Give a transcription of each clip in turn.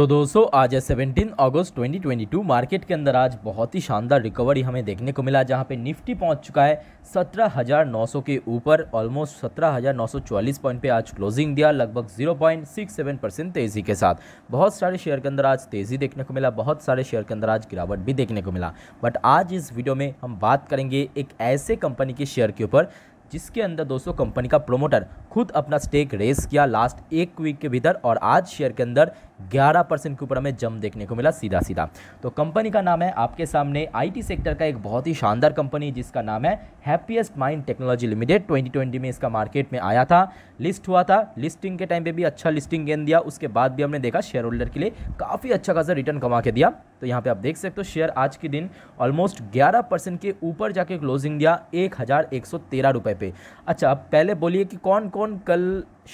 तो दोस्तों आज है 17 अगस्त 2022 मार्केट के अंदर आज बहुत ही शानदार रिकवरी हमें देखने को मिला जहां पे निफ्टी पहुंच चुका है 17,900 के ऊपर ऑलमोस्ट 17,944 पॉइंट पे आज क्लोजिंग दिया लगभग 0.67 परसेंट तेज़ी के साथ बहुत सारे शेयर के अंदर आज तेज़ी देखने को मिला बहुत सारे शेयर के अंदर आज गिरावट भी देखने को मिला बट आज इस वीडियो में हम बात करेंगे एक ऐसे कंपनी के शेयर के ऊपर जिसके अंदर दोस्तों कंपनी का प्रोमोटर खुद अपना स्टेक रेस किया लास्ट एक वीक के भीतर और आज शेयर के अंदर 11 परसेंट के ऊपर हमें जम देखने को मिला सीधा सीधा तो कंपनी का नाम है आपके सामने आईटी सेक्टर का एक बहुत ही शानदार कंपनी जिसका नाम है हैप्पीएस्ट माइंड टेक्नोलॉजी लिमिटेड 2020 में इसका मार्केट में आया था लिस्ट हुआ था लिस्टिंग के टाइम पर भी अच्छा लिस्टिंग गेन दिया उसके बाद भी हमने देखा शेयर होल्डर के लिए काफ़ी अच्छा खासा रिटर्न कमा के दिया तो यहाँ पे आप देख सकते हो शेयर आज के दिन ऑलमोस्ट 11 परसेंट के ऊपर जाके क्लोजिंग दिया एक हज़ार एक सौ तेरह रुपये पे अच्छा पहले बोलिए कि कौन कौन कल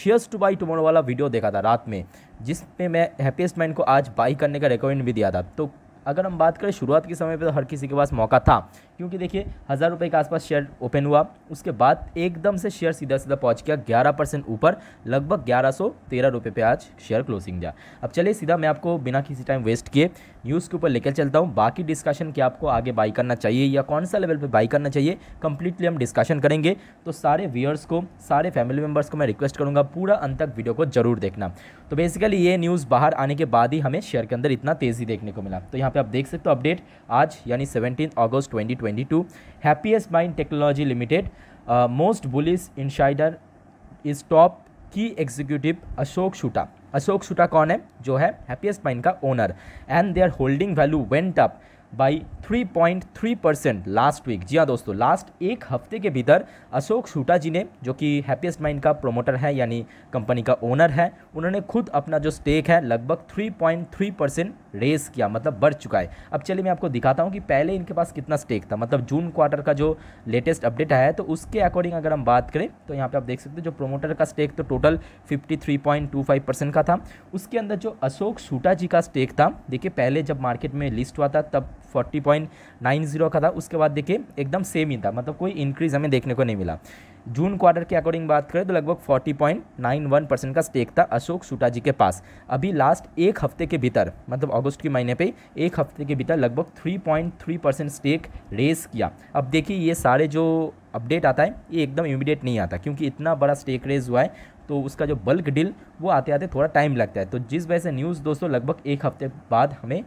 शेयर्स टू बाई टमोरो वाला वीडियो देखा था रात में जिसमें मैं हैप्पीस्ट माइंड को आज बाई करने का रिकमेंड भी दिया था तो अगर हम बात करें शुरुआत के समय पर तो हर किसी के पास मौका था क्योंकि देखिए हज़ार रुपये के आसपास शेयर ओपन हुआ उसके बाद एकदम से शेयर सीधा सीधा पहुंच गया ग्यारह परसेंट ऊपर लगभग ग्यारह सौ तेरह रुपये पे आज शेयर क्लोजिंग जा अब चलिए सीधा मैं आपको बिना किसी टाइम वेस्ट किए न्यूज़ के ऊपर लेकर चलता हूँ बाकी डिस्कशन कि आपको आगे बाई करना चाहिए या कौन सा लेवल पर बाई करना चाहिए कंप्लीटली हम डिस्कशन करेंगे तो सारे व्यूअर्स को सारे फैमिली मेम्बर्स को मैं रिक्वेस्ट करूँगा पूरा अंत तक वीडियो को जरूर देखना तो बेसिकली ये न्यूज़ बाहर आने के बाद ही हमें शेयर के अंदर इतना तेज़ी देखने को मिला तो यहाँ पर आप देख सकते हो अपडेट आज यानी seventeen August twenty 2022 happiest mind technology limited uh, most bullish insider is top की एग्जीक्यूटिव अशोक शुटा अशोक शुटा कौन है जो है हैप्पीएस्ट माइंड का owner and their holding value went up by 3.3 percent last week जी हाँ दोस्तों लास्ट एक हफ्ते के भीतर अशोक शूटा जी ने जो कि हैप्पीएस्ट माइंड का प्रोमोटर है यानी कंपनी का ओनर है उन्होंने खुद अपना जो स्टेक है लगभग 3.3 परसेंट रेस किया मतलब बढ़ चुका है अब चलिए मैं आपको दिखाता हूँ कि पहले इनके पास कितना स्टेक था मतलब जून क्वार्टर का जो लेटेस्ट अपडेट आया है तो उसके अकॉर्डिंग अगर हम बात करें तो यहाँ पे आप देख सकते हैं जो प्रोमोटर का स्टेक तो टोटल 53.25 परसेंट का था उसके अंदर जो अशोक सूटा जी का स्टेक था देखिए पहले जब मार्केट में लिस्ट हुआ था तब 40.90 का था उसके बाद देखिए एकदम सेम ही था मतलब कोई इंक्रीज़ हमें देखने को नहीं मिला जून क्वार्टर के अकॉर्डिंग बात करें तो लगभग 40.91 परसेंट का स्टेक था अशोक सूटा जी के पास अभी लास्ट एक हफ्ते के भीतर मतलब अगस्त के महीने पे एक हफ्ते के भीतर लगभग 3.3 परसेंट स्टेक रेस किया अब देखिए ये सारे जो अपडेट आता है ये एकदम इमीडिएट नहीं आता क्योंकि इतना बड़ा स्टेक रेज हुआ है तो उसका जो बल्क डील वो आते आते थोड़ा टाइम लगता है तो जिस वजह से न्यूज़ दोस्तों लगभग एक हफ्ते बाद हमें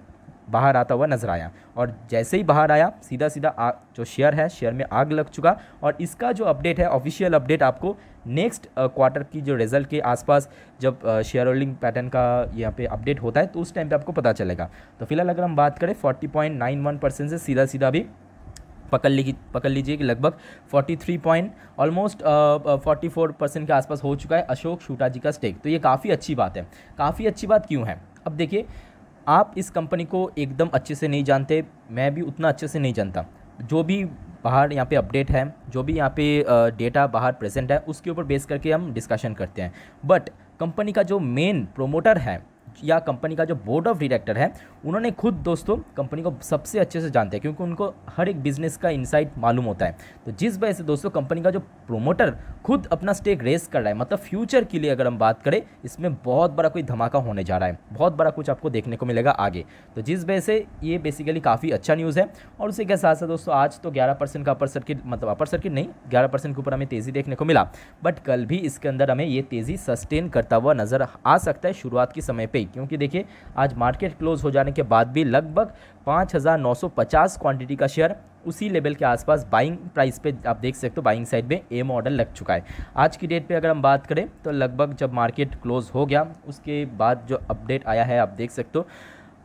बाहर आता हुआ नजर आया और जैसे ही बाहर आया सीधा सीधा आ, जो शेयर है शेयर में आग लग चुका और इसका जो अपडेट है ऑफिशियल अपडेट आपको नेक्स्ट क्वार्टर की जो रिजल्ट के आसपास जब शेयर होल्डिंग पैटर्न का यहाँ पे अपडेट होता है तो उस टाइम पे आपको पता चलेगा तो फिलहाल अगर हम बात करें फोर्टी परसेंट से सीधा सीधा भी पकड़ लीजिए पकड़ लीजिए कि लगभग 43 point almost forty four percent के आसपास हो चुका है अशोक शूटा जी का स्टेक तो ये काफ़ी अच्छी बात है काफ़ी अच्छी बात क्यों है अब देखिए आप इस कंपनी को एकदम अच्छे से नहीं जानते मैं भी उतना अच्छे से नहीं जानता जो भी बाहर यहाँ पे अपडेट है जो भी यहाँ पे डेटा बाहर प्रेजेंट है उसके ऊपर बेस करके हम डिस्कशन करते हैं बट कंपनी का जो मेन प्रोमोटर है या कंपनी का जो बोर्ड ऑफ डायरेक्टर है उन्होंने खुद दोस्तों कंपनी को सबसे अच्छे से जानते हैं क्योंकि उनको हर एक बिज़नेस का इंसाइट मालूम होता है तो जिस वजह से दोस्तों कंपनी का जो प्रोमोटर खुद अपना स्टेक रेस कर रहा है मतलब फ्यूचर के लिए अगर हम बात करें इसमें बहुत बड़ा कोई धमाका होने जा रहा है बहुत बड़ा कुछ आपको देखने को मिलेगा आगे तो जिस वजह से ये बेसिकली काफ़ी अच्छा न्यूज़ है और उसी के साथ साथ दोस्तों आज तो ग्यारह परसेंट का अपर सर्किट मतलब अपर सर्किट नहीं ग्यारह परसेंट के ऊपर हमें तेज़ी देखने को मिला बट कल भी इसके अंदर हमें ये तेज़ी सस्टेन करता हुआ नज़र आ सकता है शुरुआत के समय पर ही क्योंकि देखिए आज मार्केट क्लोज हो जाने जाने के बाद भी लगभग 5,950 क्वांटिटी का शेयर उसी लेवल के आसपास बाइंग प्राइस पे आप देख सकते हो बाइंग साइड में ए मॉडल लग चुका है आज की डेट पे अगर हम बात करें तो लगभग जब मार्केट क्लोज हो गया उसके बाद जो अपडेट आया है आप देख सकते हो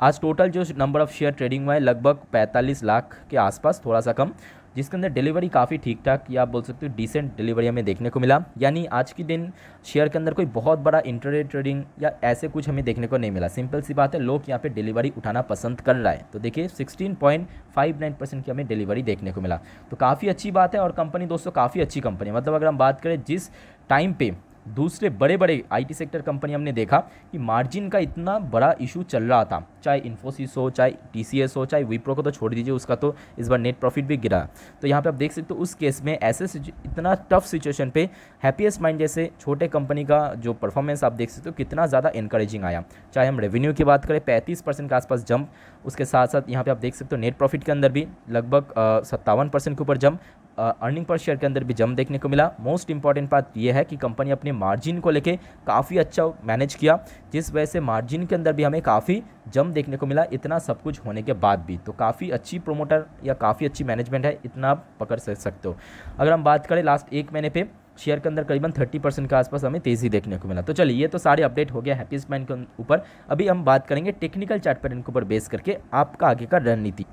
आज टोटल जो नंबर ऑफ़ शेयर ट्रेडिंग हुआ है लगभग 45 लाख के आसपास थोड़ा सा कम जिसके अंदर डिलीवरी काफ़ी ठीक ठाक या आप बोल सकते हो डिसेंट डिलीवरी हमें देखने को मिला यानी आज के दिन शेयर के अंदर कोई बहुत बड़ा इंटरडे ट्रेडिंग या ऐसे कुछ हमें देखने को नहीं मिला सिंपल सी बात है लोग यहाँ पे डिलीवरी उठाना पसंद कर रहा है तो देखिए सिक्सटीन परसेंट की हमें डिलीवरी देखने को मिला तो काफ़ी अच्छी बात है और कंपनी दोस्तों काफ़ी अच्छी कंपनी मतलब अगर हम बात करें जिस टाइम पे दूसरे बड़े बड़े आईटी सेक्टर कंपनी हमने देखा कि मार्जिन का इतना बड़ा इशू चल रहा था चाहे इन्फोसिस हो चाहे टीसीएस हो चाहे विप्रो को तो छोड़ दीजिए उसका तो इस बार नेट प्रॉफिट भी गिरा तो यहाँ पे आप देख सकते हो उस केस में ऐसे इतना टफ सिचुएशन पे हैप्पीएस्ट माइंड जैसे छोटे कंपनी का जो परफॉर्मेंस आप देख सकते हो कितना ज़्यादा इंकरेजिंग आया चाहे हम रेवेन्यू की बात करें पैंतीस के आसपास जंप उसके साथ साथ यहाँ पर आप देख सकते हो नेट प्रॉफिट के अंदर भी लगभग सत्तावन के ऊपर जंप अर्निंग पर शेयर के अंदर भी जम देखने को मिला मोस्ट इंपॉर्टेंट बात यह है कि कंपनी अपने मार्जिन को लेके काफ़ी अच्छा मैनेज किया जिस वजह से मार्जिन के अंदर भी हमें काफ़ी जम देखने को मिला इतना सब कुछ होने के बाद भी तो काफ़ी अच्छी प्रोमोटर या काफ़ी अच्छी मैनेजमेंट है इतना आप पकड़ सकते हो अगर हम बात करें लास्ट एक महीने पर शेयर के अंदर करीबन 30 परसेंट के आसपास हमें तेज़ी देखने को मिला तो चलिए ये तो सारे अपडेट हो गया हैप्पी स्पैन के ऊपर अभी हम बात करेंगे टेक्निकल चार्ट पर इनके ऊपर बेस करके आपका आगे का रणनीति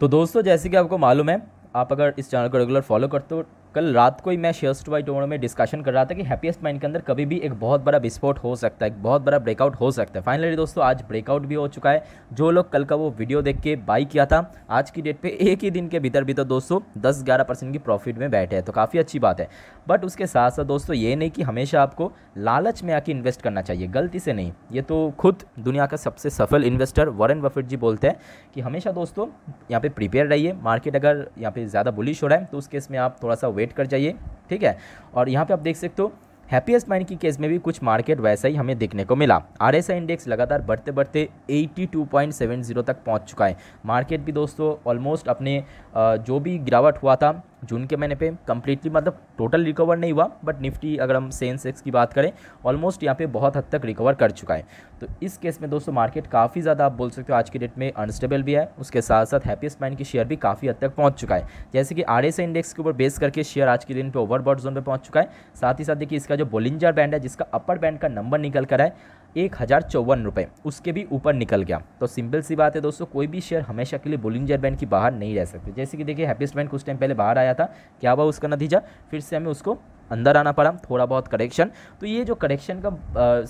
तो दोस्तों जैसे कि आपको मालूम है आप अगर इस चैनल को रेगुलर फॉलो करते हो कल रात को ही मैं शेयर्स टू बाई टोमोडो में डिस्कशन कर रहा था कि हैप्पीस्ट माइंड के अंदर कभी भी एक बहुत बड़ा विस्फोट हो सकता है एक बहुत बड़ा ब्रेकआउट हो सकता है फाइनली दोस्तों आज ब्रेकआउट भी हो चुका है जो लोग कल का वो वीडियो देख के बाई किया था आज की डेट पे एक ही दिन के भीतर भी तो दोस्तों दस ग्यारह परसेंट की प्रॉफिट में बैठे हैं तो काफ़ी अच्छी बात है बट उसके साथ साथ दोस्तों ये नहीं कि हमेशा आपको लालच में आके इन्वेस्ट करना चाहिए गलती से नहीं ये तो खुद दुनिया का सबसे सफल इन्वेस्टर वरन वफिट जी बोलते हैं कि हमेशा दोस्तों यहाँ पर प्रिपेयर रहिए मार्केट अगर यहाँ पर ज़्यादा बुलिश हो रहा है तो उस केस में आप थोड़ा सा वेट कर जाइए ठीक है और यहाँ पर आप देख सकते हो हैप्पीएस्ट माइंड की केस में भी कुछ मार्केट वैसा ही हमें देखने को मिला आर इंडेक्स लगातार बढ़ते बढ़ते 82.70 तक पहुंच चुका है मार्केट भी दोस्तों ऑलमोस्ट अपने जो भी गिरावट हुआ था जून के महीने पे कम्प्लीटली मतलब टोटल रिकवर नहीं हुआ बट निफ्टी अगर हम सेंसेक्स की बात करें ऑलमोस्ट यहाँ पे बहुत हद तक रिकवर कर चुका है तो इस केस में दोस्तों मार्केट काफ़ी ज़्यादा आप बोल सकते हो आज के डेट में अनस्टेबल भी है उसके साथ साथ हैप्पीस्ट माइंड की शेयर भी काफ़ी हद तक पहुँच चुका है जैसे कि आर इंडेक्स के ऊपर बेस करके शेयर आज के दिन पर ओवरबॉड जोन पर पहुँच चुका है साथ ही साथ देखिए इसका जो बोलिंजर बैंड है जिसका अपर बैंड का नंबर निकल कर है एक हज़ार चौवन रुपये उसके भी ऊपर निकल गया तो सिंपल सी बात है दोस्तों कोई भी शेयर हमेशा के लिए बुलिंजर बैंड की बाहर नहीं रह सकते जैसे कि देखिए हैप्पीस्ट बैंड कुछ टाइम पहले बाहर आया था क्या हुआ उसका नतीजा फिर से हमें उसको अंदर आना पड़ा थोड़ा बहुत करेक्शन तो ये जो करेक्शन का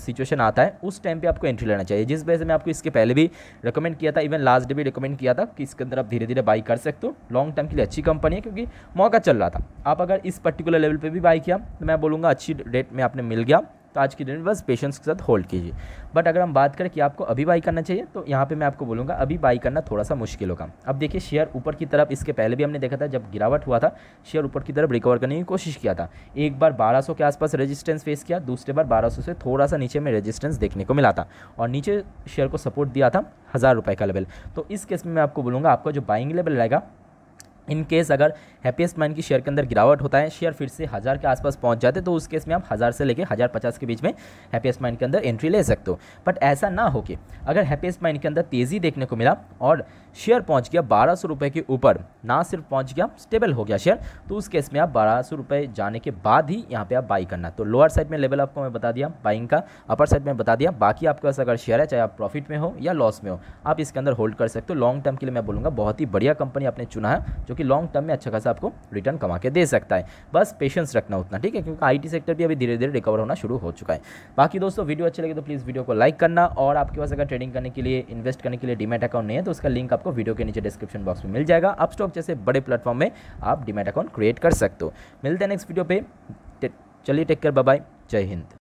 सिचुएशन आता है उस टाइम पे आपको एंट्री लेना चाहिए जिस वजह से मैं आपको इसके पहले भी रिकमेंड किया था इवन लास्ट डे भी रिकमेंड किया था कि इसके अंदर आप धीरे धीरे बाई कर सकते हो लॉन्ग टर्म के लिए अच्छी कंपनी है क्योंकि मौका चल रहा था आप अगर इस पर्टिकुलर लेवल पर भी बाई किया तो मैं बोलूँगा अच्छी रेट में आपने मिल गया तो आज की डेट बस पेशेंस के साथ होल्ड कीजिए बट अगर हम बात करें कि आपको अभी बाई करना चाहिए तो यहाँ पे मैं आपको बोलूँगा अभी बाई करना थोड़ा सा मुश्किल होगा अब देखिए शेयर ऊपर की तरफ इसके पहले भी हमने देखा था जब गिरावट हुआ था शेयर ऊपर की तरफ रिकवर करने की कोशिश किया था एक बार बारह के आसपास रजिस्टेंस फेस किया दूसरे बार बारह से थोड़ा सा नीचे में रजिस्टेंस देखने को मिला था और नीचे शेयर को सपोर्ट दिया था हज़ार रुपये का लेवल तो इस केस में मैं आपको बोलूँगा आपका जो बाइंग लेवल रहेगा इन केस अगर हैप्पीस्ट माइंड की शेयर के अंदर गिरावट होता है शेयर फिर से हज़ार के आसपास पहुंच जाते तो उस केस में आप हज़ार से लेकर हज़ार पचास के बीच में हैप्पीएस्ट माइंड के अंदर एंट्री ले सकते हो बट ऐसा ना हो के अगर हैप्पीएस्ट माइंड के अंदर तेज़ी देखने को मिला और शेयर पहुंच गया बारह सौ रुपये के ऊपर ना सिर्फ पहुँच गया स्टेबल हो गया शेयर तो उस केस में आप बारह सौ रुपये जाने के बाद ही यहाँ पर आप बाई करना तो लोअर साइड में लेवल आपको मैं बता दिया बाइंग का अपर साइड में बता दिया बाकी आपके पास अगर शेयर है चाहे आप प्रॉफिट में हो या लॉस में हो आप इसके अंदर होल्ड कर सकते हो लॉन्ग टर्म के लिए मैं बोलूँगा बहुत ही बढ़िया कंपनी आपने चुना है जो जो कि लॉन्ग टर्म में अच्छा खासा आपको रिटर्न कमा के दे सकता है बस पेशेंस रखना उतना ठीक है क्योंकि आईटी सेक्टर भी अभी धीरे धीरे रिकवर होना शुरू हो चुका है बाकी दोस्तों वीडियो अच्छे लगे तो प्लीज़ वीडियो को लाइक करना और आपके पास अगर ट्रेडिंग करने के लिए इन्वेस्ट करने के लिए डीमेट अकाउंट नहीं है तो उसका लिंक आपको वीडियो के नीचे डिस्क्रिप्शन बॉक्स में मिल जाएगा आप स्टॉक जैसे बड़े प्लेटफॉर्म में आप डीमेट अकाउंट क्रिएट कर सकते हो मिलते हैं नेक्स्ट वीडियो पर चलिए टेक केयर बाय जय हिंद